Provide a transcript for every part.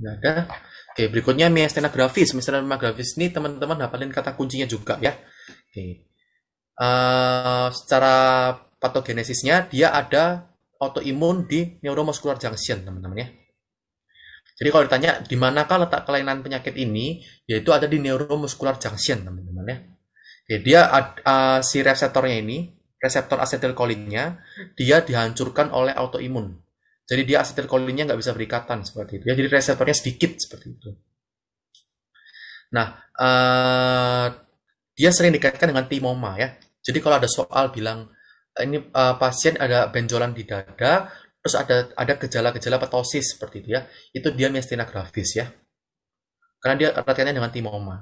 Nggak ada. Ya, oke, berikutnya miastena grafis. Miastena grafis ini teman-teman hafalin kata kuncinya juga ya. Oke. Uh, secara patogenesisnya dia ada autoimun di neuromuscular junction, teman-teman ya. Jadi kalau ditanya di manakah letak kelainan penyakit ini, yaitu ada di neuromuscular junction, teman-teman ya. Oke, dia uh, si reseptornya ini, reseptor acetylcholine-nya dia dihancurkan oleh autoimun. Jadi dia asetilkolinnya nggak bisa berikatan seperti itu. Ya, jadi reseptornya sedikit seperti itu. Nah, uh, dia sering dikaitkan dengan timoma ya. Jadi kalau ada soal bilang eh, ini uh, pasien ada benjolan di dada, terus ada ada gejala-gejala petosis seperti itu ya. Itu dia miastina gravis ya. Karena dia kaitannya dengan timoma.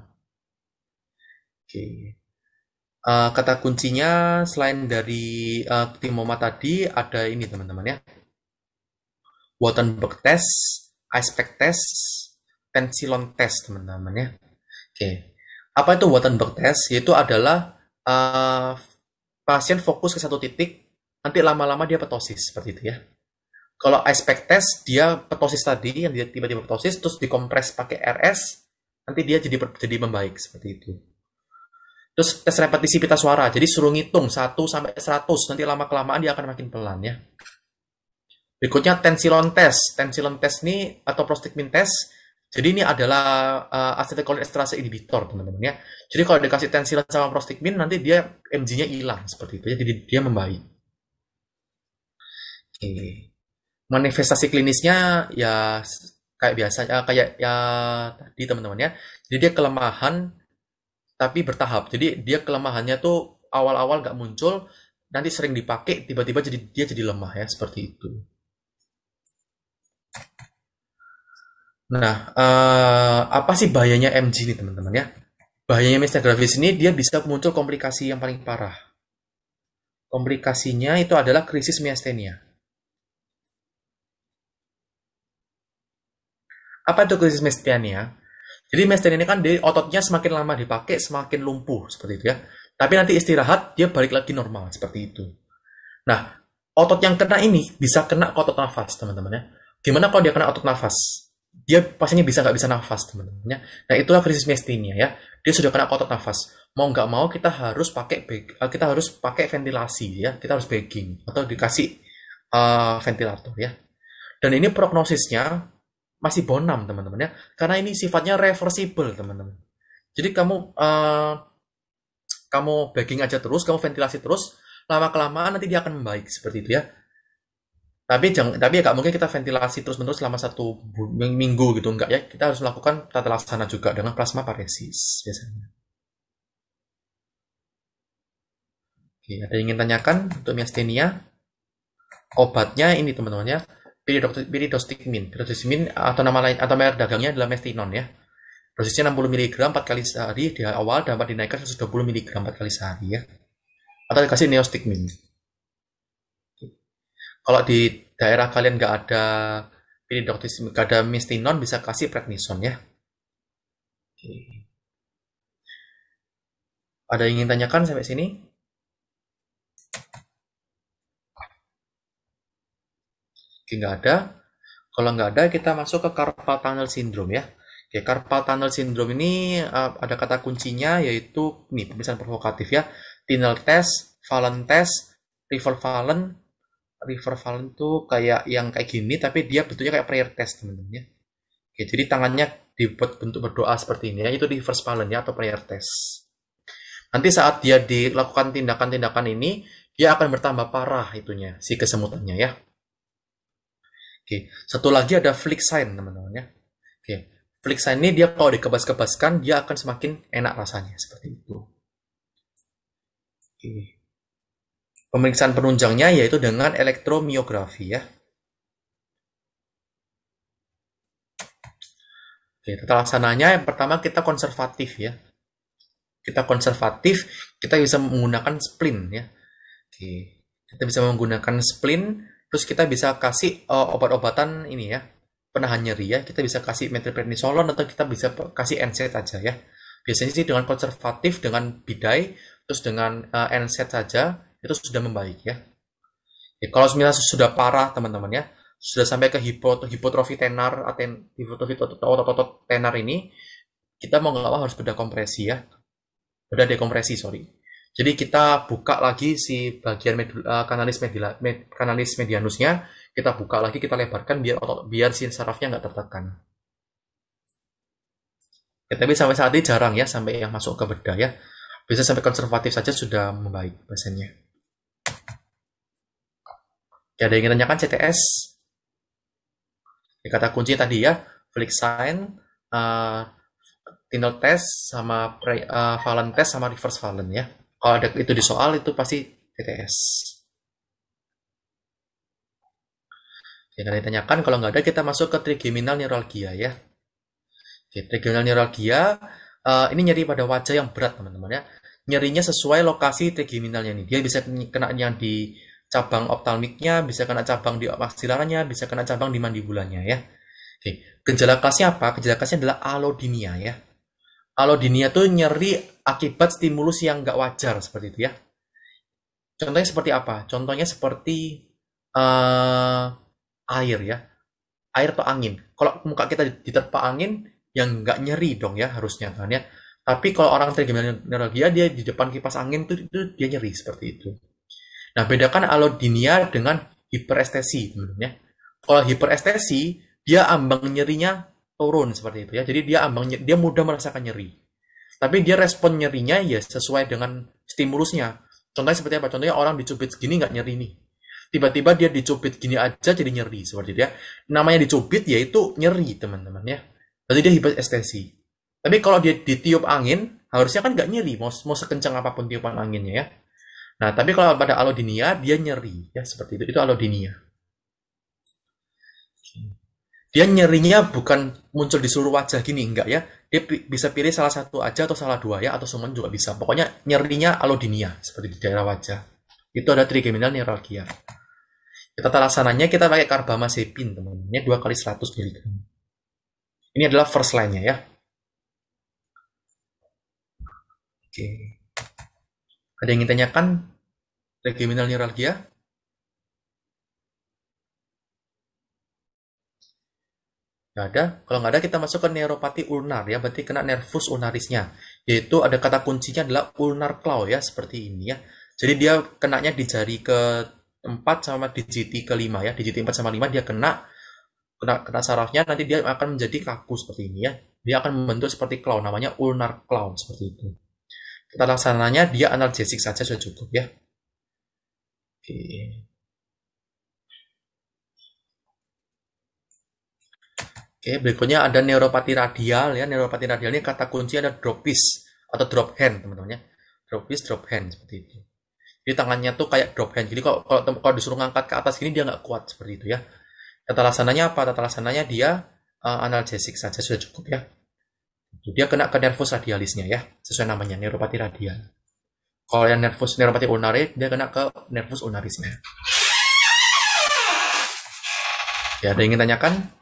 Oke. Okay. Uh, kata kuncinya selain dari uh, timoma tadi ada ini teman-teman ya Wattenberg test, Icepack test, Pensilon test teman-teman ya. Oke. Apa itu Wattenberg test? Yaitu adalah uh, pasien fokus ke satu titik, nanti lama-lama dia petosis seperti itu ya. Kalau Icepack test dia petosis tadi yang dia tiba-tiba petosis terus dikompres pakai RS, nanti dia jadi jadi membaik seperti itu. Terus tes repetisi pita suara. Jadi suruh ngitung 1 sampai 100, nanti lama kelamaan dia akan makin pelan ya. Berikutnya tensilon test. Tensilon test ini atau prostigmin test. Jadi ini adalah uh, eh, esterase inhibitor, teman-teman ya. Jadi kalau dikasih tensilon sama prostigmin nanti dia MG-nya hilang seperti itu. Ya. Jadi dia membaik. Oke. Manifestasi klinisnya ya kayak biasa ya, kayak ya tadi teman-teman ya. Jadi dia kelemahan tapi bertahap. Jadi dia kelemahannya tuh awal-awal nggak muncul, nanti sering dipakai, tiba-tiba jadi dia jadi lemah ya seperti itu. Nah, uh, apa sih bahayanya MG ini teman-teman ya? Bahayanya misal gravis ini dia bisa muncul komplikasi yang paling parah. Komplikasinya itu adalah krisis miastenia. Apa itu krisis miastenia? Jadi miastenia ini kan di ototnya semakin lama dipakai semakin lumpuh seperti itu ya. Tapi nanti istirahat dia balik lagi normal seperti itu. Nah, otot yang kena ini bisa kena ke otot nafas teman-teman ya. Gimana kalau dia kena otot nafas? dia pasiennya bisa nggak bisa nafas teman teman ya. Nah itulah krisis miastenia ya. Dia sudah kena otot nafas. Mau nggak mau kita harus pakai eh, kita harus pakai ventilasi ya. Kita harus bagging atau dikasih uh, ventilator ya. Dan ini prognosisnya masih bonam teman-teman ya. Karena ini sifatnya reversible teman-teman. Jadi kamu uh, kamu bagging aja terus, kamu ventilasi terus, lama kelamaan nanti dia akan membaik seperti itu ya. Tapi jangan, tapi ya mungkin kita ventilasi terus-menerus selama satu minggu gitu enggak ya. Kita harus melakukan tata laksana juga dengan plasma paresis biasanya. Oke, ada yang ingin tanyakan untuk miastenia? Obatnya ini teman-teman ya, piridostigmin. Piridostigmin atau nama lain atau merek dagangnya adalah mestinon ya. Dosisnya 60 mg 4 kali sehari di awal dapat dinaikkan 120 mg 4 kali sehari ya. Atau dikasih neostigmin. Kalau di daerah kalian nggak ada pilidoktis, nggak ada mistinon, bisa kasih prednison ya. Oke. Ada yang ingin tanyakan sampai sini? Oke, nggak ada. Kalau nggak ada, kita masuk ke carpal tunnel syndrome ya. Oke carpal tunnel syndrome ini eh, ada kata kuncinya yaitu nih pemeriksaan provokatif ya. Tunnel test, valen test, rival valen, River Fallen tuh kayak yang kayak gini tapi dia bentuknya kayak prayer test teman-teman ya. Oke, jadi tangannya dibuat bentuk berdoa seperti ini ya, itu River Fallen ya atau prayer test. Nanti saat dia dilakukan tindakan-tindakan ini, dia akan bertambah parah itunya, si kesemutannya ya. Oke, satu lagi ada flick sign teman-teman ya. Oke, flick sign ini dia kalau dikebas-kebaskan dia akan semakin enak rasanya seperti itu. Oke. Pemeriksaan penunjangnya yaitu dengan elektromiografi ya. Oke, tata laksananya yang pertama kita konservatif ya. Kita konservatif, kita bisa menggunakan splint ya. Oke, kita bisa menggunakan splint, terus kita bisa kasih uh, obat-obatan ini ya, penahan nyeri ya. Kita bisa kasih metilprednisolon atau kita bisa kasih NSAID aja ya. Biasanya sih dengan konservatif, dengan bidai, terus dengan uh, eh, NSAID saja itu sudah membaik ya. ya kalau misalnya sudah parah teman-teman ya, sudah sampai ke hipot hipotrofi tenar atau hipotrofi otot-otot tenar ini kita mau nggak mau harus bedah kompresi ya bedah dekompresi sorry jadi kita buka lagi si bagian medula, eh, kanalis medula, med, kanalis medianusnya kita buka lagi kita lebarkan biar otot biar si sarafnya nggak tertekan ya, tapi sampai saat ini jarang ya sampai yang masuk ke bedah ya bisa sampai konservatif saja sudah membaik pasiennya Ya, ada yang ingin tanyakan CTS? Ya, kata kunci tadi ya, Flixsign, uh, eh, test sama pre, uh, valent test sama reverse valent ya. Kalau ada itu di soal itu pasti CTS. Yang kalian tanyakan kalau nggak ada kita masuk ke trigeminal neuralgia ya. Oke, trigeminal neuralgia uh, ini nyeri pada wajah yang berat teman-teman ya. Nyerinya sesuai lokasi trigeminalnya nih. Dia bisa kena yang di cabang optalmiknya, bisa kena cabang di maksilarnya, bisa kena cabang di mandibulanya ya. Oke, gejala khasnya apa? Gejala khasnya adalah alodinia ya. Alodinia tuh nyeri akibat stimulus yang nggak wajar seperti itu ya. Contohnya seperti apa? Contohnya seperti uh, air ya, air atau angin. Kalau muka kita diterpa angin, yang nggak nyeri dong ya harusnya kan ya. Tapi kalau orang trigeminalgia dia di depan kipas angin tuh, tuh dia nyeri seperti itu. Nah, bedakan alodinia dengan hiperestesi, ya. Kalau hiperestesi, dia ambang nyerinya turun seperti itu ya. Jadi dia ambang dia mudah merasakan nyeri. Tapi dia respon nyerinya ya sesuai dengan stimulusnya. Contohnya seperti apa? Contohnya orang dicubit gini nggak nyeri nih. Tiba-tiba dia dicubit gini aja jadi nyeri seperti itu ya. Namanya dicubit yaitu nyeri teman-teman ya. Berarti dia hiperestesi. Tapi kalau dia ditiup angin, harusnya kan nggak nyeri, mau, mau sekencang apapun tiupan anginnya ya. Nah, tapi kalau pada alodinia dia nyeri ya seperti itu. Itu alodinia. Dia nyerinya bukan muncul di seluruh wajah gini enggak ya. Dia bisa pilih salah satu aja atau salah dua ya atau semua juga bisa. Pokoknya nyerinya alodinia seperti di daerah wajah. Itu ada trigeminal neuralgia. Tata laksananya kita pakai carbamazepin teman-teman. Ini 2 kali 100 mg. Ini adalah first line-nya ya. Oke. Ada yang ingin tanyakan? Regimental neuralgia. Nggak ada. Kalau nggak ada, kita masuk ke neuropati ulnar ya. Berarti kena nervus ulnarisnya. Yaitu ada kata kuncinya adalah ulnar claw ya. Seperti ini ya. Jadi dia kenanya di jari ke 4 sama digiti ke lima ya. Digiti 4 sama lima dia kena kena, kena sarafnya. Nanti dia akan menjadi kaku seperti ini ya. Dia akan membentuk seperti claw. Namanya ulnar claw seperti itu. Kita laksananya dia analgesik saja sudah cukup ya. Oke. Oke, berikutnya ada neuropati radial ya. Neuropati radial ini kata kunci ada drop atau drop hand teman-teman ya. Drop drop hand seperti itu. Jadi tangannya tuh kayak drop hand. Jadi kalau kalau, kalau disuruh ngangkat ke atas ini dia nggak kuat seperti itu ya. Tata laksananya apa? Tata laksananya dia uh, eh, analgesik saja sudah cukup ya. Jadi Dia kena ke nervus radialisnya ya, sesuai namanya neuropati radial kalau yang nervus neuropati ulnarik dia kena ke nervus ulnarisnya ya ada yang ingin tanyakan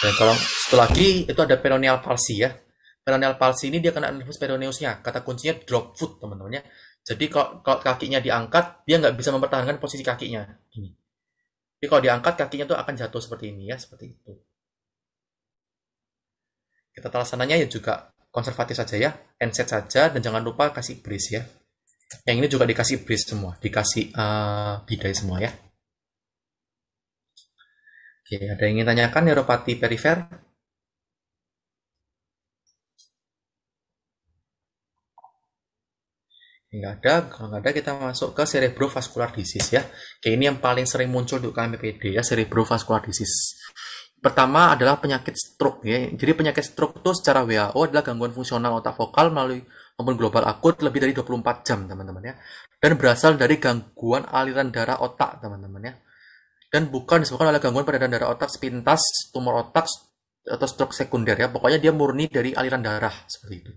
dan kalau satu lagi itu ada peroneal palsi ya peroneal palsi ini dia kena nervus peroneusnya kata kuncinya drop foot teman-temannya jadi kalau, kalau kakinya diangkat dia nggak bisa mempertahankan posisi kakinya ini jadi kalau diangkat kakinya tuh akan jatuh seperti ini ya seperti itu kita sananya ya juga konservatif saja ya, handset saja dan jangan lupa kasih brace ya. Yang ini juga dikasih brace semua, dikasih uh, bidai semua ya. Oke, ada yang ingin tanyakan neuropati perifer? Enggak ada, kalau nggak ada kita masuk ke cerebrovascular disease ya. Oke, ini yang paling sering muncul di kmpd ya, cerebrovascular disease. Pertama adalah penyakit stroke ya. Jadi penyakit stroke itu secara WHO adalah gangguan fungsional otak vokal melalui maupun global akut lebih dari 24 jam teman-teman ya. Dan berasal dari gangguan aliran darah otak teman-teman ya. Dan bukan disebabkan oleh gangguan peredaran darah otak sepintas, tumor otak atau stroke sekunder ya. Pokoknya dia murni dari aliran darah seperti itu.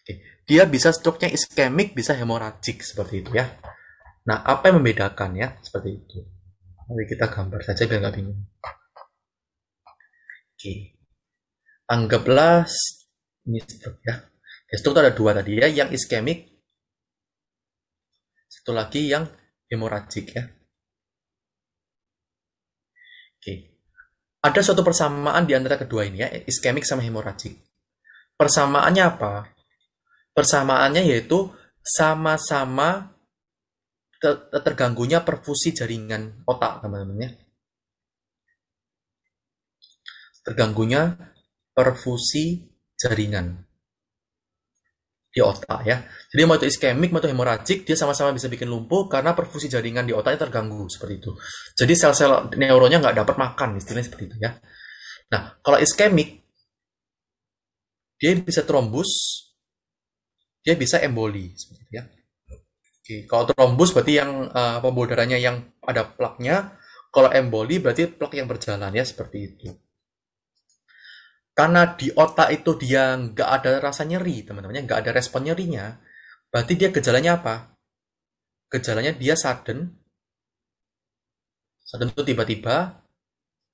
Oke. Dia bisa stroke-nya iskemik, bisa hemoragik seperti itu ya. Nah, apa yang membedakan ya seperti itu? Mari kita gambar saja biar nggak bingung. Oke. Anggaplah ini stroke ya. Stroke itu ada dua tadi ya, yang iskemik, satu lagi yang hemoragik ya. Oke. Ada suatu persamaan di antara kedua ini ya, iskemik sama hemoragik. Persamaannya apa? Persamaannya yaitu sama-sama terganggunya perfusi jaringan otak teman-teman ya terganggunya perfusi jaringan di otak ya. Jadi mau itu iskemik, mau itu hemoragik, dia sama-sama bisa bikin lumpuh karena perfusi jaringan di otaknya terganggu seperti itu. Jadi sel-sel neuronnya nggak dapat makan, istilahnya seperti itu ya. Nah, kalau iskemik, dia bisa trombus, dia bisa emboli seperti itu ya. Oke, kalau trombus berarti yang uh, pembuluh darahnya yang ada plaknya, kalau emboli berarti plak yang berjalan ya seperti itu karena di otak itu dia nggak ada rasa nyeri teman teman nggak ada respon nyerinya berarti dia gejalanya apa gejalanya dia sudden sudden itu tiba-tiba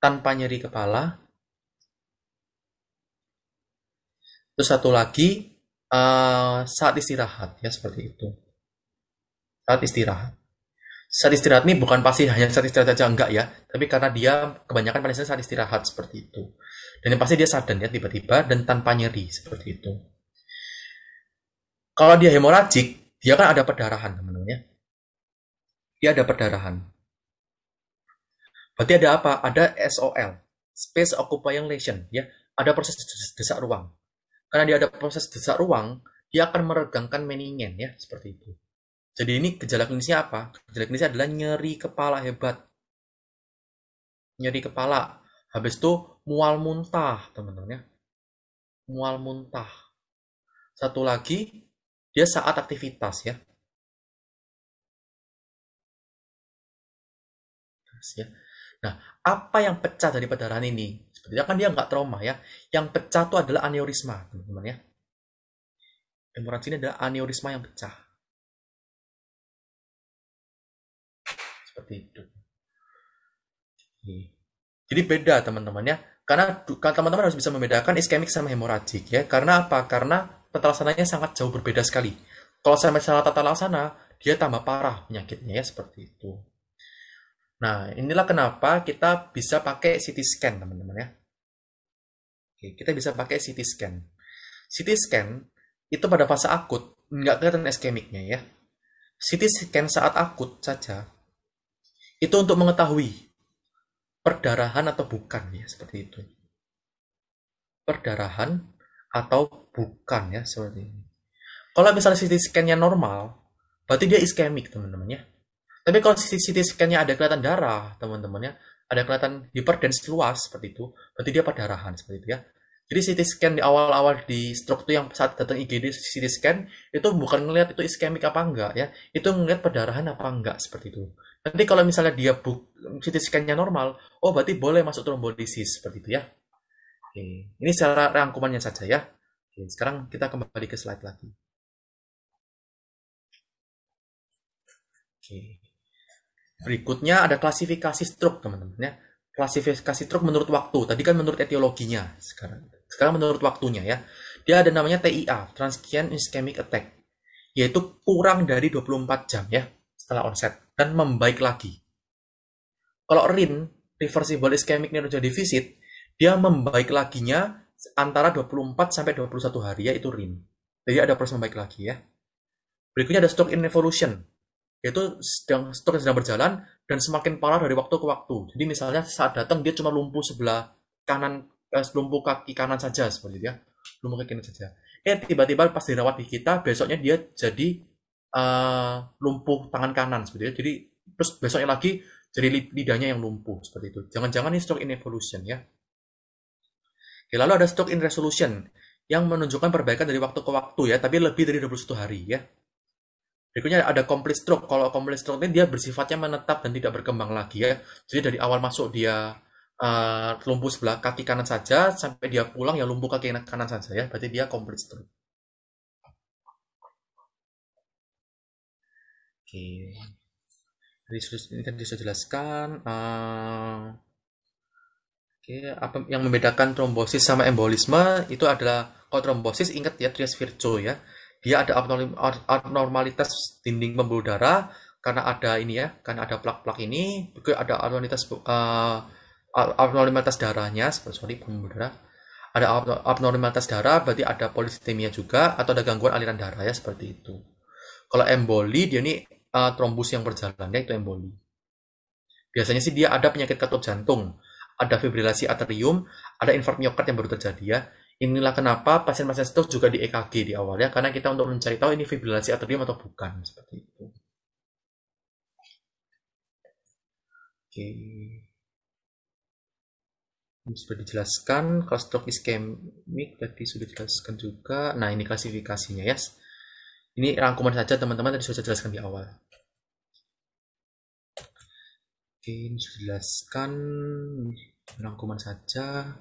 tanpa nyeri kepala terus satu lagi uh, saat istirahat ya seperti itu saat istirahat saat istirahat ini bukan pasti hanya saat istirahat saja enggak ya tapi karena dia kebanyakan pada saat istirahat seperti itu dan yang pasti dia sadar ya tiba-tiba dan tanpa nyeri seperti itu. Kalau dia hemoragik, dia kan ada perdarahan teman-teman ya Dia ada perdarahan. Berarti ada apa? Ada SOL, space occupying lesion ya. Ada proses desak ruang. Karena dia ada proses desak ruang, dia akan meregangkan meningen ya, seperti itu. Jadi ini gejala klinisnya apa? Gejala klinisnya adalah nyeri kepala hebat. Nyeri kepala. Habis itu mual muntah, teman-teman ya. Mual muntah. Satu lagi, dia saat aktivitas ya. ya. Nah, apa yang pecah dari perdarahan ini? Sebetulnya kan dia nggak trauma ya. Yang pecah itu adalah aneurisma, teman-teman ya. Hemoraj ini adalah aneurisma yang pecah. Seperti itu. Jadi beda teman-teman ya. Karena kan teman-teman harus bisa membedakan iskemik sama hemoragik ya. Karena apa? Karena tata laksananya sangat jauh berbeda sekali. Kalau saya misalnya tata laksana, dia tambah parah penyakitnya ya seperti itu. Nah, inilah kenapa kita bisa pakai CT scan, teman-teman ya. Oke, kita bisa pakai CT scan. CT scan itu pada fase akut, nggak kelihatan iskemiknya ya. CT scan saat akut saja, itu untuk mengetahui perdarahan atau bukan ya seperti itu perdarahan atau bukan ya seperti ini kalau misalnya CT scan-nya normal berarti dia iskemik teman-teman ya tapi kalau CT scan-nya ada kelihatan darah teman-teman ya ada kelihatan hiperdense luas seperti itu berarti dia perdarahan seperti itu ya jadi CT scan di awal-awal di stroke itu yang saat datang IGD CT scan itu bukan melihat itu iskemik apa enggak ya, itu melihat perdarahan apa enggak seperti itu. Nanti kalau misalnya dia buk, um, CT scan-nya normal, oh berarti boleh masuk trombolisis seperti itu ya. Oke, ini secara rangkumannya saja ya. Oke, sekarang kita kembali ke slide lagi. Oke. Berikutnya ada klasifikasi stroke teman-teman ya klasifikasi truk menurut waktu. Tadi kan menurut etiologinya sekarang. Sekarang menurut waktunya ya. Dia ada namanya TIA, Transient Ischemic Attack. Yaitu kurang dari 24 jam ya setelah onset dan membaik lagi. Kalau RIN, Reversible Ischemic Neurodegeneration Deficit, dia membaik laginya antara 24 sampai 21 hari yaitu RIN. Jadi ada proses membaik lagi ya. Berikutnya ada stroke in evolution itu sedang stroke sedang berjalan dan semakin parah dari waktu ke waktu. Jadi misalnya saat datang dia cuma lumpuh sebelah kanan eh, lumpuh kaki kanan saja seperti itu ya. Lumpuh kaki kanan saja. Eh tiba-tiba pas dirawat di kita besoknya dia jadi uh, lumpuh tangan kanan seperti itu. Ya. Jadi terus besoknya lagi jadi lidahnya yang lumpuh seperti itu. Jangan-jangan ini stroke in evolution ya. Oke, lalu ada stroke in resolution yang menunjukkan perbaikan dari waktu ke waktu ya, tapi lebih dari 21 hari ya. Berikutnya ada complete stroke. Kalau complete stroke ini dia bersifatnya menetap dan tidak berkembang lagi ya. Jadi dari awal masuk dia uh, lumpuh sebelah kaki kanan saja sampai dia pulang ya lumpuh kaki kanan saja ya. Berarti dia complete stroke. Oke. Jadi ini kan bisa jelaskan. Uh, eh, Oke, apa yang membedakan trombosis sama embolisme itu adalah kalau trombosis ingat ya trias virtue ya dia ada abnormalitas dinding pembuluh darah karena ada ini ya, karena ada plak-plak ini, juga ada abnormalitas uh, abnormalitas darahnya, sorry pembuluh darah. Ada abnormalitas darah berarti ada polisitemia juga atau ada gangguan aliran darah ya seperti itu. Kalau emboli dia ini uh, trombus yang berjalan ya itu emboli. Biasanya sih dia ada penyakit katup jantung, ada fibrilasi atrium, ada infark miokard yang baru terjadi ya. Inilah kenapa pasien-pasien stroke juga di EKG di awalnya, karena kita untuk mencari tahu ini fibrilasi atrium atau bukan, seperti itu. Oke. Ini sudah dijelaskan, kalau stroke iskemik tadi sudah dijelaskan juga. Nah, ini klasifikasinya ya. Yes. Ini rangkuman saja teman-teman tadi sudah jelaskan di awal. Oke, ini sudah dijelaskan rangkuman saja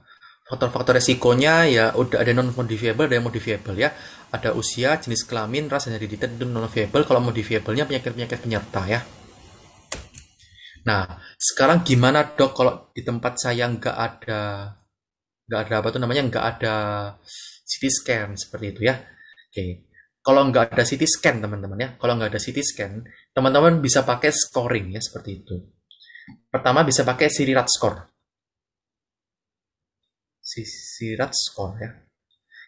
faktor-faktor resikonya ya udah ada non modifiable ada yang modifiable ya ada usia jenis kelamin ras dan identitas itu non modifiable kalau modifiablenya penyakit penyakit penyerta ya nah sekarang gimana dok kalau di tempat saya nggak ada nggak ada apa tuh namanya nggak ada CT scan seperti itu ya oke kalau nggak ada CT scan teman-teman ya kalau nggak ada CT scan teman-teman bisa pakai scoring ya seperti itu pertama bisa pakai Sirirat score si sirat skor ya.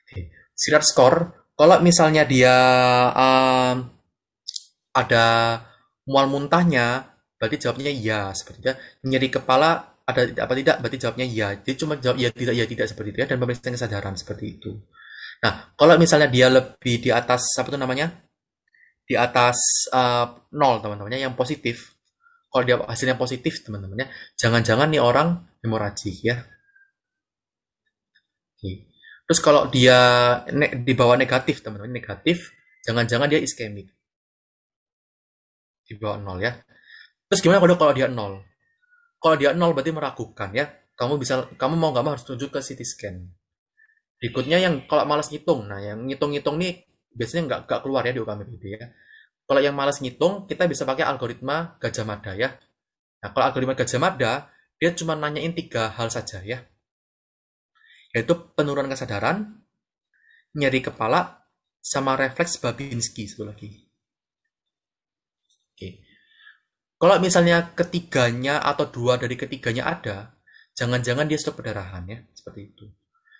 Okay. Sirat skor, kalau misalnya dia um, ada mual muntahnya, berarti jawabnya ya seperti itu. Ya. Nyeri kepala ada apa tidak? Berarti jawabnya ya. Dia cuma jawab ya tidak ya tidak seperti itu ya dan pemeriksaan kesadaran seperti itu. Nah, kalau misalnya dia lebih di atas apa tuh namanya? Di atas uh, nol teman-temannya yang positif. Kalau dia hasilnya positif teman-temannya, jangan-jangan nih orang hemoragi ya. Hmm. Terus kalau dia ne dibawa negatif, teman-teman, negatif, jangan-jangan dia iskemik. Di nol ya. Terus gimana kalau, kalau dia nol? Kalau dia nol berarti meragukan ya. Kamu bisa, kamu mau nggak mau harus tunjuk ke CT scan. Berikutnya yang kalau malas ngitung, nah yang ngitung-ngitung nih biasanya nggak nggak keluar ya di UKMPD ya. Kalau yang malas ngitung, kita bisa pakai algoritma Gajah Mada ya. Nah kalau algoritma Gajah Mada, dia cuma nanyain tiga hal saja ya yaitu penurunan kesadaran, nyeri kepala, sama refleks Babinski satu lagi. Oke. Kalau misalnya ketiganya atau dua dari ketiganya ada, jangan-jangan dia stop pendarahan ya, seperti itu.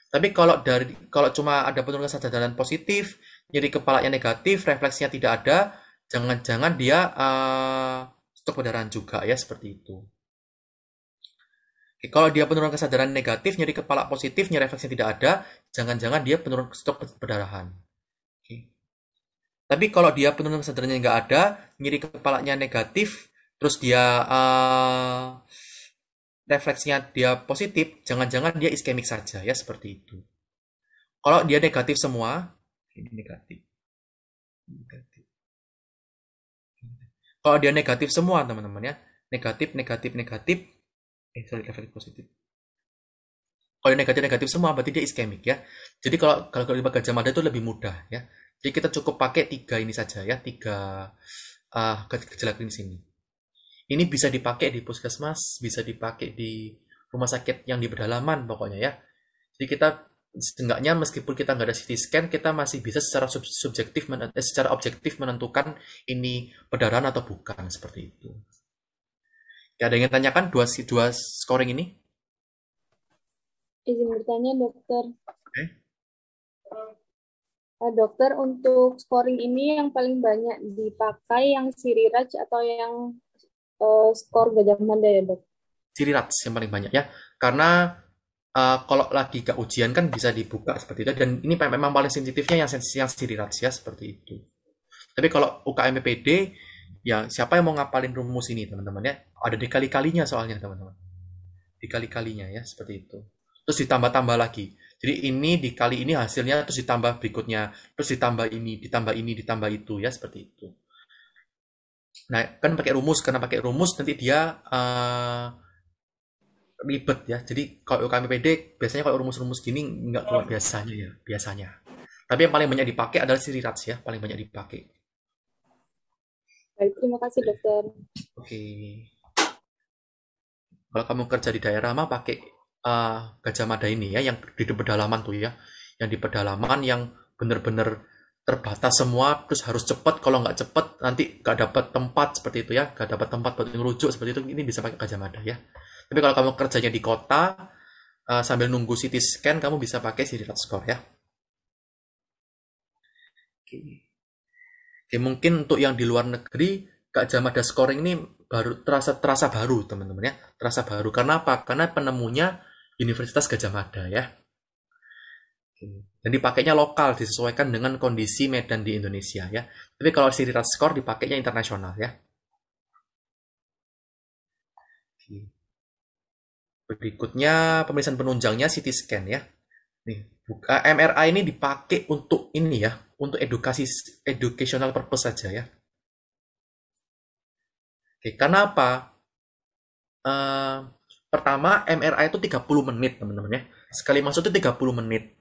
Tapi kalau dari kalau cuma ada penurunan kesadaran positif, nyeri yang negatif, refleksnya tidak ada, jangan-jangan dia uh, eh, stop pendarahan juga ya, seperti itu. Kalau dia penurunan kesadaran negatif, nyeri kepala positif, nyeri refleksnya tidak ada, jangan-jangan dia penurunan stok perdarahan. Oke. Tapi kalau dia penurunan kesadarannya nggak ada, nyeri kepalanya negatif, terus dia uh, eh, refleksnya dia positif, jangan-jangan dia iskemik saja ya seperti itu. Kalau dia negatif semua, ini negatif. negatif. Kalau dia negatif semua teman-teman ya, negatif, negatif, negatif, eh sorry negatif positif kalau negatif negatif semua berarti dia iskemik ya jadi kalau kalau kelima gajah mada itu lebih mudah ya jadi kita cukup pakai tiga ini saja ya tiga uh, gejala klinis ini ini bisa dipakai di puskesmas bisa dipakai di rumah sakit yang di pedalaman pokoknya ya jadi kita setidaknya meskipun kita nggak ada CT scan kita masih bisa secara sub subjektif eh, secara objektif menentukan ini perdarahan atau bukan seperti itu. Gak ada yang tanyakan dua dua scoring ini? Izin bertanya dokter. Okay. Uh, eh, dokter untuk scoring ini yang paling banyak dipakai yang Siriraj atau yang uh, skor Gajah Mada ya dok? Siriraj yang paling banyak ya, karena uh, kalau lagi ke ujian kan bisa dibuka seperti itu dan ini memang paling sensitifnya yang yang Siriraj ya seperti itu. Tapi kalau UKM ya siapa yang mau ngapalin rumus ini teman-teman ya ada dikali-kalinya soalnya teman-teman dikali-kalinya ya seperti itu terus ditambah-tambah lagi jadi ini dikali ini hasilnya terus ditambah berikutnya terus ditambah ini ditambah ini ditambah itu ya seperti itu nah kan pakai rumus karena pakai rumus nanti dia uh, ribet ya jadi kalau UKMPD biasanya kalau rumus-rumus gini nggak keluar biasanya ya biasanya tapi yang paling banyak dipakai adalah siri rats ya paling banyak dipakai Baik, terima kasih dokter. Oke. Okay. Kalau kamu kerja di daerah mah pakai uh, Gajah Mada ini ya, yang di pedalaman tuh ya, yang di pedalaman yang benar-benar terbatas semua, terus harus cepat. Kalau nggak cepat nanti nggak dapat tempat seperti itu ya, nggak dapat tempat buat ngerujuk seperti itu. Ini bisa pakai Gajah Mada ya. Tapi kalau kamu kerjanya di kota uh, sambil nunggu CT scan, kamu bisa pakai CD Score ya. Oke. Okay. Oke, mungkin untuk yang di luar negeri Kak Jamada scoring ini baru terasa terasa baru teman-teman ya terasa baru karena apa karena penemunya Universitas Gajah Mada ya dan dipakainya lokal disesuaikan dengan kondisi medan di Indonesia ya. Tapi kalau siritas skor dipakainya internasional ya. Berikutnya pemeriksaan penunjangnya CT scan ya. Nih, MRI ini dipakai untuk ini ya, untuk edukasi educational purpose saja ya. Oke, karena apa? Uh, pertama MRI itu 30 menit teman-teman ya. Sekali masuk itu 30 menit.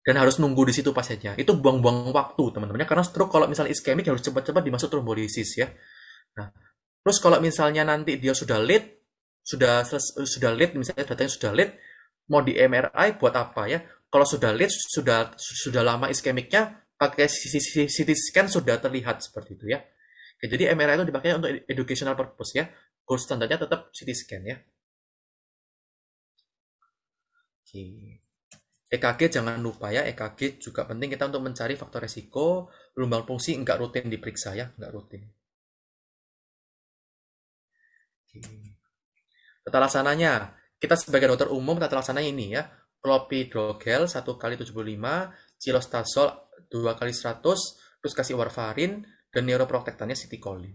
Dan harus nunggu di situ pasiennya. Itu buang-buang waktu teman-teman ya. Karena stroke kalau misalnya iskemik harus cepat-cepat dimasuk trombolisis ya. Nah, terus kalau misalnya nanti dia sudah late, sudah sudah late misalnya datanya sudah late, mau di MRI buat apa ya? Kalau sudah late, sudah sudah lama iskemiknya, pakai CT scan sudah terlihat seperti itu ya. Oke, jadi MRI itu dipakai untuk educational purpose ya. Gold standarnya tetap CT scan ya. Oke. EKG jangan lupa ya, EKG juga penting kita untuk mencari faktor resiko, lumbar fungsi enggak rutin diperiksa ya, enggak rutin. Oke. Tata laksananya, kita sebagai dokter umum tata laksananya ini ya, Floppy 1 kali 75, cilostazol 2 kali 100 terus kasih warfarin dan neuroprotektannya sitikolin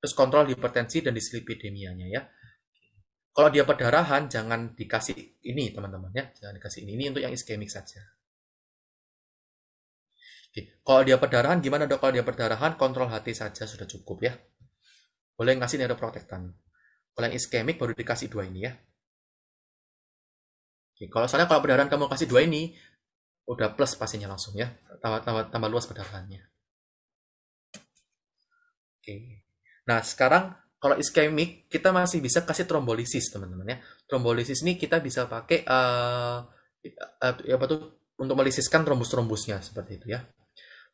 terus kontrol hipertensi dan dislipidemianya ya kalau dia perdarahan jangan dikasih ini teman-teman ya jangan dikasih ini ini untuk yang iskemik saja Oke. kalau dia perdarahan gimana dok kalau dia perdarahan kontrol hati saja sudah cukup ya boleh ngasih neuroprotektan kalau yang iskemik baru dikasih dua ini ya Oke. kalau soalnya kalau perdarahan kamu kasih dua ini udah plus pastinya langsung ya tambah tambah, tambah luas pendarahannya oke nah sekarang kalau iskemik kita masih bisa kasih trombolisis teman-teman ya trombolisis ini kita bisa pakai uh, apa tuh untuk melisiskan trombus-trombusnya seperti itu ya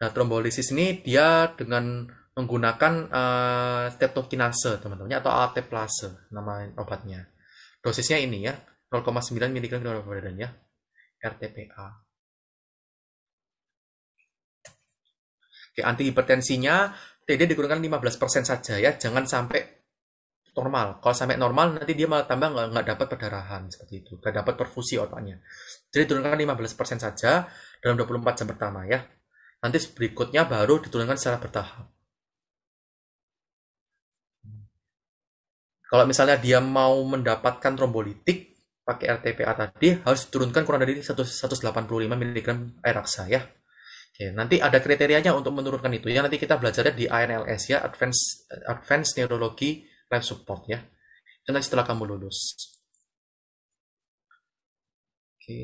nah trombolisis ini dia dengan menggunakan uh, eh, steptokinase teman-temannya atau alteplase nama obatnya dosisnya ini ya 0,9 mg per badan ya RTPA anti hipertensinya TD dikurangkan 15% saja ya, jangan sampai normal. Kalau sampai normal nanti dia malah tambah nggak, nggak dapat perdarahan seperti itu, nggak dapat perfusi otaknya. Jadi turunkan 15% saja dalam 24 jam pertama ya. Nanti berikutnya baru diturunkan secara bertahap. Kalau misalnya dia mau mendapatkan trombolitik pakai RTPA tadi harus diturunkan kurang dari 185 mg air raksa ya. Oke, nanti ada kriterianya untuk menurunkan itu ya. Nanti kita belajar di ANLS ya, Advanced Advanced Neurology Life Support ya. Itu nanti setelah kamu lulus. Oke.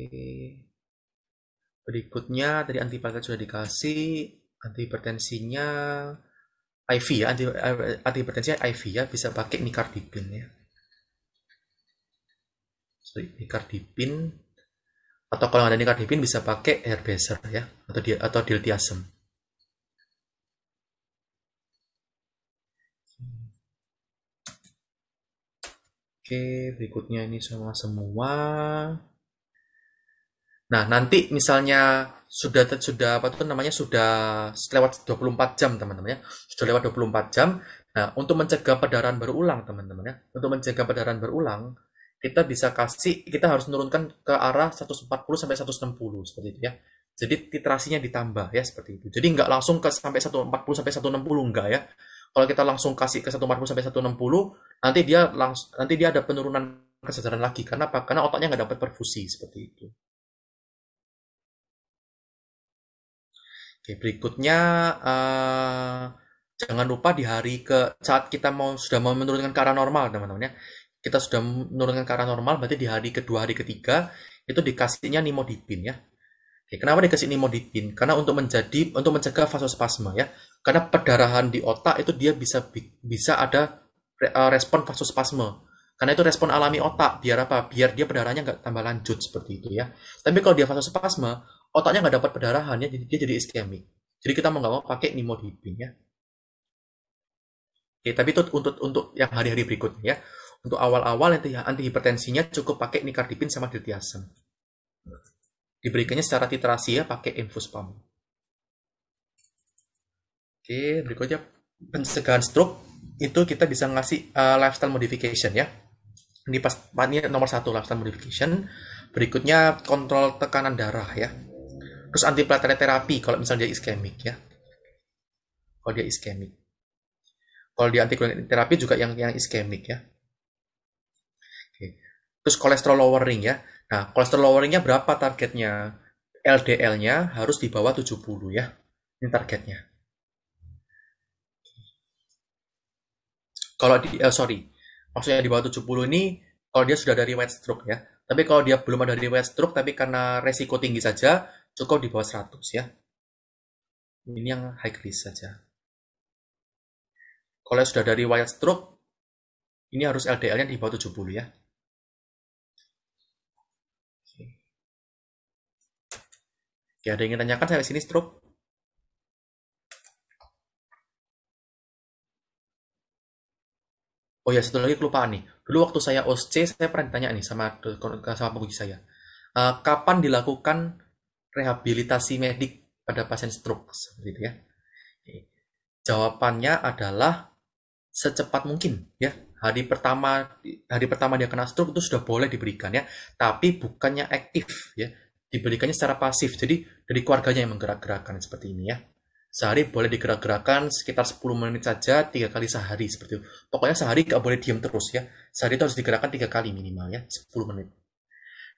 Berikutnya dari antiplatelet sudah dikasih, antihipertensinya IV ya, anti antihipertensinya IV ya, bisa pakai nikardipin ya. So, nikardipin atau kalau ada nikardipin bisa pakai herbaser ya atau di, atau diltiazem. Oke, berikutnya ini sama semua. Nah, nanti misalnya sudah sudah apa tuh namanya sudah lewat 24 jam, teman-teman ya. Sudah lewat 24 jam. Nah, untuk mencegah perdarahan berulang, teman-teman ya. Untuk mencegah perdarahan berulang, kita bisa kasih kita harus menurunkan ke arah 140 sampai 160 seperti itu ya. Jadi titrasinya ditambah ya seperti itu. Jadi nggak langsung ke sampai 140 sampai 160 enggak ya. Kalau kita langsung kasih ke 140 sampai 160, nanti dia langsung nanti dia ada penurunan kesadaran lagi. Karena apa? Karena otaknya nggak dapat perfusi seperti itu. Oke, berikutnya uh, jangan lupa di hari ke saat kita mau sudah mau menurunkan ke arah normal teman-teman ya kita sudah menurunkan ke arah normal, berarti di hari kedua, hari ketiga, itu dikasihnya nimodipin ya. Oke, kenapa dikasih nimodipin? Karena untuk menjadi untuk mencegah vasospasma ya. Karena perdarahan di otak itu dia bisa bisa ada eh, respon vasospasme. Karena itu respon alami otak, biar apa? Biar dia perdarahannya nggak tambah lanjut seperti itu ya. Tapi kalau dia vasospasma, otaknya nggak dapat perdarahannya, ya, jadi dia jadi iskemik. Jadi kita mau nggak mau pakai nimodipin ya. Oke, tapi itu untuk untuk yang hari-hari berikutnya ya. Untuk awal-awal nanti anti hipertensinya cukup pakai nikardipin sama diltiazem. Diberikannya secara titrasi ya pakai infus pump. Oke, berikutnya pencegahan stroke itu kita bisa ngasih uh, lifestyle modification ya. Ini pas ini nomor satu lifestyle modification. Berikutnya kontrol tekanan darah ya. Terus antiplatelet terapi kalau misalnya dia iskemik ya. Kalau dia iskemik. Kalau dia antiplatelet terapi juga yang yang iskemik ya. Terus kolesterol lowering ya. Nah, kolesterol loweringnya berapa targetnya? LDL-nya harus di bawah 70 ya. Ini targetnya. Kalau di, eh, sorry, maksudnya di bawah 70 ini kalau dia sudah dari white stroke ya. Tapi kalau dia belum ada dari white stroke, tapi karena resiko tinggi saja, cukup di bawah 100 ya. Ini yang high risk saja. Kalau sudah dari white stroke, ini harus LDL-nya di bawah 70 ya. Ya, ada yang ingin tanyakan sampai sini, Strup? Oh ya, satu lagi kelupaan nih. Dulu waktu saya OSC, saya pernah ditanya nih sama sama penguji saya. Uh, kapan dilakukan rehabilitasi medik pada pasien stroke? Seperti itu ya. Jawabannya adalah secepat mungkin ya. Hari pertama hari pertama dia kena stroke itu sudah boleh diberikan ya, tapi bukannya aktif ya diberikannya secara pasif. Jadi dari keluarganya yang menggerak gerakkan seperti ini ya. Sehari boleh digerak-gerakan sekitar 10 menit saja tiga kali sehari seperti itu. Pokoknya sehari nggak boleh diem terus ya. Sehari itu harus digerakkan tiga kali minimal ya, 10 menit.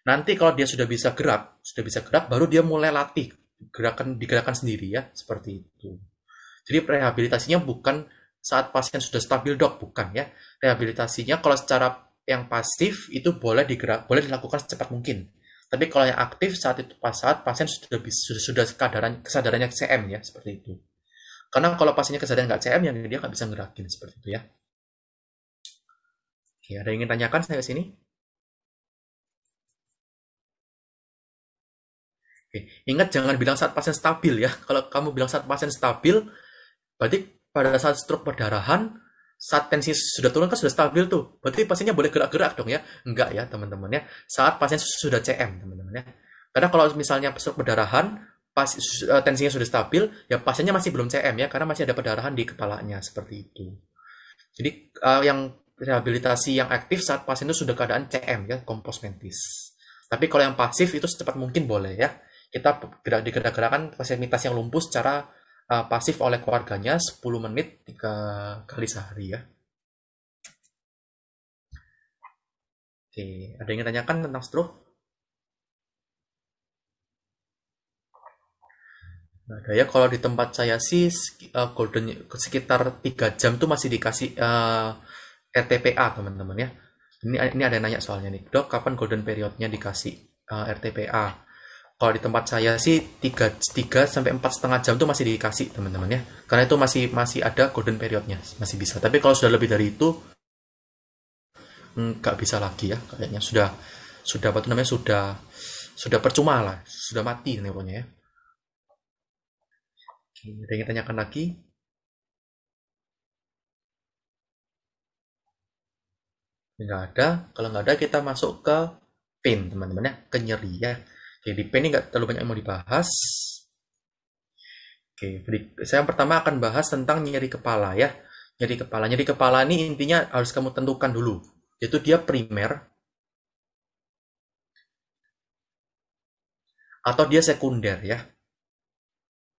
Nanti kalau dia sudah bisa gerak, sudah bisa gerak, baru dia mulai latih gerakan digerakkan sendiri ya, seperti itu. Jadi rehabilitasinya bukan saat pasien sudah stabil dok, bukan ya. Rehabilitasinya kalau secara yang pasif itu boleh digerak, boleh dilakukan secepat mungkin tapi kalau yang aktif saat itu pas saat pasien sudah sudah, sudah kesadaran, kesadarannya CM ya seperti itu. Karena kalau pasiennya kesadaran nggak CM, yang dia nggak bisa ngerakin seperti itu ya. Oke, ada yang ingin tanyakan saya ke sini? Oke, ingat jangan bilang saat pasien stabil ya. Kalau kamu bilang saat pasien stabil, berarti pada saat stroke perdarahan saat tensi sudah turun kan sudah stabil tuh. Berarti pasiennya boleh gerak-gerak dong ya? Enggak ya teman-teman ya. Saat pasien sudah CM teman-teman ya. Karena kalau misalnya perdarahan, pas, eh, tensinya sudah stabil, ya pasiennya masih belum CM ya, karena masih ada perdarahan di kepalanya seperti itu. Jadi uh, yang rehabilitasi yang aktif saat pasien itu sudah keadaan CM ya, kompos mentis. Tapi kalau yang pasif itu secepat mungkin boleh ya. Kita gerak digerak-gerakan fasilitas yang lumpuh secara uh, pasif oleh keluarganya 10 menit tiga kali sehari ya. Oke, ada yang tanyakan tentang stroke? Nah, daya kalau di tempat saya sih uh, golden sekitar 3 jam tuh masih dikasih uh, eh, RTPA teman-teman ya. Ini ini ada yang nanya soalnya nih. Dok, kapan golden periodnya dikasih uh, RTPA? kalau di tempat saya sih 3, 3 sampai empat setengah jam itu masih dikasih teman-teman ya karena itu masih masih ada golden periodnya masih bisa tapi kalau sudah lebih dari itu hmm, nggak bisa lagi ya kayaknya sudah sudah apa namanya sudah sudah percuma lah sudah mati pokoknya ya Oke, ada yang tanyakan lagi nggak ada kalau nggak ada kita masuk ke pin teman-teman ya ke nyeri ya PDP ini nggak terlalu banyak yang mau dibahas. Oke, saya yang pertama akan bahas tentang nyeri kepala ya. Nyeri kepala. Nyeri kepala ini intinya harus kamu tentukan dulu. Yaitu dia primer atau dia sekunder ya.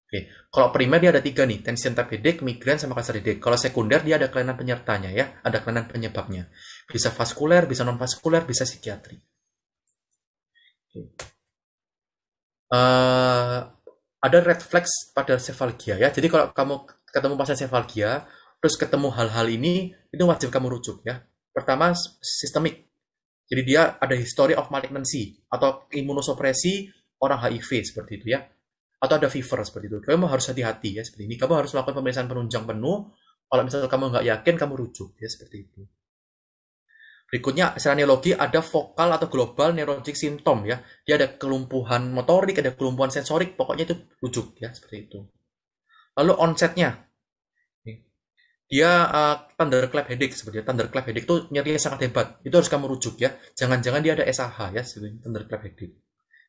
Oke, kalau primer dia ada tiga nih, tension type headache, migrain, sama cancer headache. Kalau sekunder dia ada kelainan penyertanya ya, ada kelainan penyebabnya. Bisa vaskuler, bisa non vaskuler, bisa psikiatri. Oke uh, ada red flags pada sefalgia ya. Jadi kalau kamu ketemu pasien sefalgia, terus ketemu hal-hal ini, itu wajib kamu rujuk ya. Pertama, sistemik. Jadi dia ada history of malignancy atau imunosupresi orang HIV seperti itu ya. Atau ada fever seperti itu. Kamu harus hati-hati ya seperti ini. Kamu harus melakukan pemeriksaan penunjang penuh. Kalau misalnya kamu nggak yakin, kamu rujuk ya seperti itu. Berikutnya secara neurologi ada vokal atau global neurologic symptom ya. Dia ada kelumpuhan motorik, ada kelumpuhan sensorik, pokoknya itu rujuk ya seperti itu. Lalu onsetnya, dia uh, eh, thunderclap headache seperti thunderclap headache itu nyerinya sangat hebat. Itu harus kamu rujuk ya. Jangan-jangan dia ada SAH ya seperti thunderclap headache.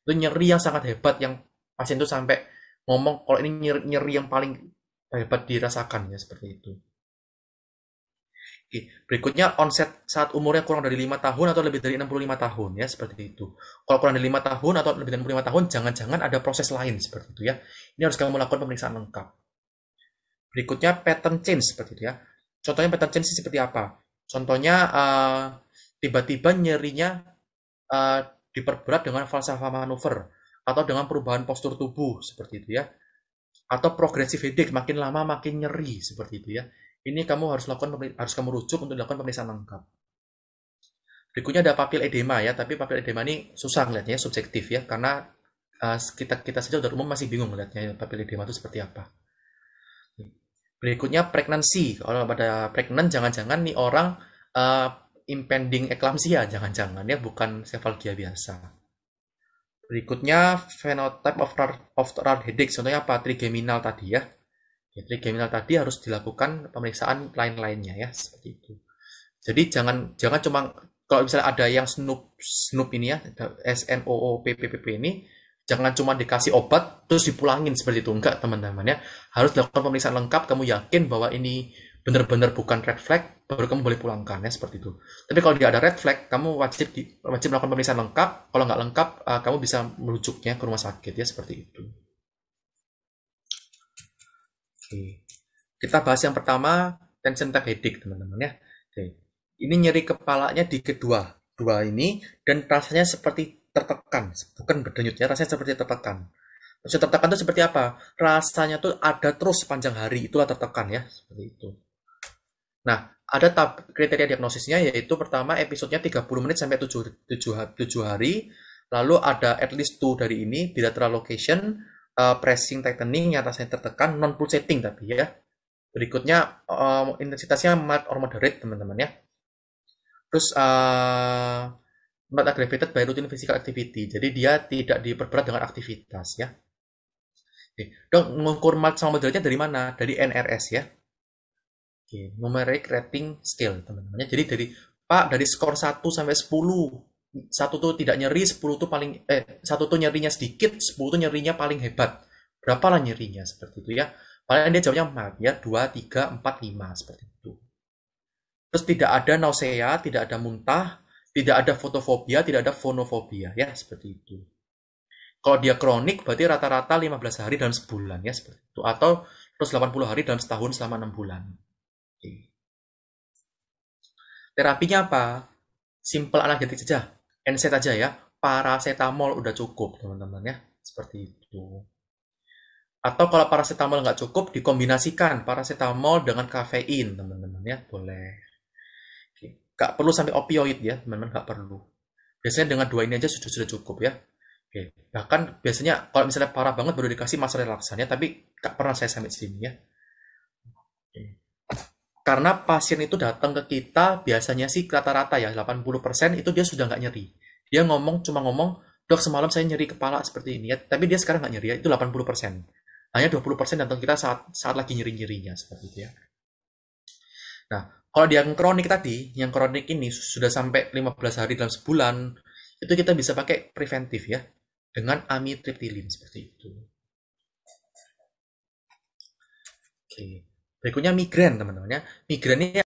Itu nyeri yang sangat hebat yang pasien itu sampai ngomong kalau ini nyeri, nyeri yang paling hebat dirasakan ya seperti itu. Oke, Berikutnya onset saat umurnya kurang dari 5 tahun atau lebih dari 65 tahun ya seperti itu. Kalau kurang dari 5 tahun atau lebih dari 65 tahun jangan-jangan ada proses lain seperti itu ya. Ini harus kamu lakukan pemeriksaan lengkap. Berikutnya pattern change seperti itu ya. Contohnya pattern change seperti apa? Contohnya eh, tiba-tiba uh, nyerinya uh, diperberat dengan falsafah manuver atau dengan perubahan postur tubuh seperti itu ya. Atau progresif headache makin lama makin nyeri seperti itu ya ini kamu harus lakukan harus kamu rujuk untuk dilakukan pemeriksaan lengkap. Berikutnya ada papil edema ya, tapi papil edema ini susah ngeliatnya ya, subjektif ya, karena eh, kita kita saja udah umum masih bingung ngeliatnya ya, papil edema itu seperti apa. Berikutnya pregnancy. Kalau pada pregnant jangan-jangan nih orang uh, impending eklamsia, jangan-jangan ya bukan cephalgia biasa. Berikutnya phenotype of, of, rare headache, contohnya apa? Trigeminal tadi ya. Ya, jadi trigeminal tadi harus dilakukan pemeriksaan lain-lainnya ya seperti itu. Jadi jangan jangan cuma kalau misalnya ada yang snoop snoop ini ya S N O O P P P, -P ini jangan cuma dikasih obat terus dipulangin seperti itu enggak teman-teman ya harus dilakukan pemeriksaan lengkap kamu yakin bahwa ini benar-benar bukan red flag baru kamu boleh pulangkan ya seperti itu tapi kalau dia ada red flag kamu wajib di, wajib melakukan pemeriksaan lengkap kalau nggak lengkap uh, kamu bisa merujuknya ke rumah sakit ya seperti itu Oke. Kita bahas yang pertama tension type headache teman-teman ya. Oke. Ini nyeri kepalanya di kedua dua ini dan rasanya seperti tertekan, bukan berdenyut ya, rasanya seperti tertekan. Rasa tertekan itu seperti apa? Rasanya tuh ada terus sepanjang hari, itulah tertekan ya, seperti itu. Nah, ada tab kriteria diagnosisnya yaitu pertama episodenya 30 menit sampai 7, 7, 7 hari, lalu ada at least 2 dari ini, bilateral location, uh, pressing tightening yang atasnya tertekan non pulsating tapi ya berikutnya um, intensitasnya mild or moderate teman-teman ya terus uh, not aggravated by routine physical activity jadi dia tidak diperberat dengan aktivitas ya Oke. dong mengukur mild sama moderate dari mana dari NRS ya Oke, numeric rating scale teman-teman ya. jadi dari Pak dari skor 1 sampai 10 satu tuh tidak nyeri, 10 tuh paling eh satu tuh nyerinya sedikit, 10 tuh nyerinya paling hebat. Berapa lah nyerinya seperti itu ya? Paling dia jawabnya empat ya, 2 3 4 5 seperti itu. Terus tidak ada nausea, tidak ada muntah, tidak ada fotofobia, tidak ada fonofobia ya seperti itu. Kalau dia kronik berarti rata-rata 15 hari dalam sebulan ya seperti itu atau terus 80 hari dalam setahun selama 6 bulan. Oke. Terapinya apa? Simple analgetik saja NSAID aja ya, paracetamol udah cukup teman-teman ya, seperti itu. Atau kalau paracetamol nggak cukup, dikombinasikan paracetamol dengan kafein teman-teman ya, boleh. Nggak perlu sampai opioid ya, teman-teman nggak perlu. Biasanya dengan dua ini aja sudah sudah cukup ya. Oke, bahkan biasanya kalau misalnya parah banget baru dikasih mas relaksannya, tapi nggak pernah saya sampai sini ya. Karena pasien itu datang ke kita, biasanya sih rata-rata ya, 80% itu dia sudah nggak nyeri. Dia ngomong, cuma ngomong, dok semalam saya nyeri kepala seperti ini, ya, tapi dia sekarang nggak nyeri, ya, itu 80%. Hanya 20% datang kita saat, saat lagi nyeri-nyerinya, seperti itu ya. Nah, kalau dia yang kronik tadi, yang kronik ini sudah sampai 15 hari dalam sebulan, itu kita bisa pakai preventif ya, dengan amitriptilin seperti itu. Oke. Okay. Berikutnya migran, teman-teman ya. Migran ini